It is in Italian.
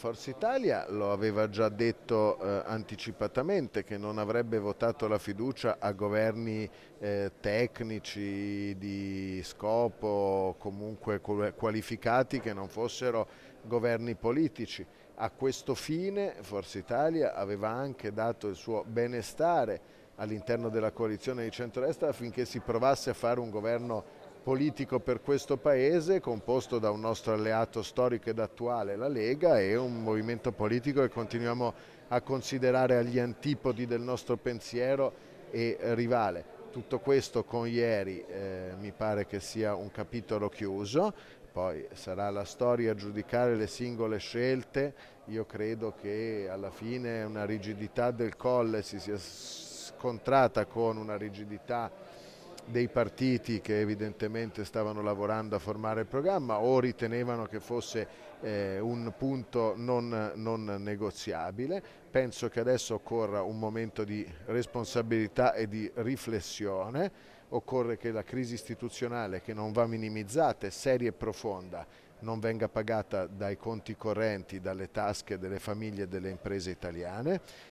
Forza Italia lo aveva già detto eh, anticipatamente che non avrebbe votato la fiducia a governi eh, tecnici di scopo comunque qualificati che non fossero governi politici. A questo fine Forza Italia aveva anche dato il suo benestare all'interno della coalizione di centrodestra affinché si provasse a fare un governo politico per questo Paese, composto da un nostro alleato storico ed attuale, la Lega, e un movimento politico che continuiamo a considerare agli antipodi del nostro pensiero e rivale. Tutto questo con ieri eh, mi pare che sia un capitolo chiuso, poi sarà la storia a giudicare le singole scelte, io credo che alla fine una rigidità del colle si sia scontrata con una rigidità dei partiti che evidentemente stavano lavorando a formare il programma o ritenevano che fosse eh, un punto non, non, negoziabile. Penso che adesso occorra un momento di responsabilità e di riflessione, occorre che la crisi istituzionale che non va minimizzata, è seria e profonda, non venga pagata dai conti correnti, dalle tasche delle famiglie e delle imprese italiane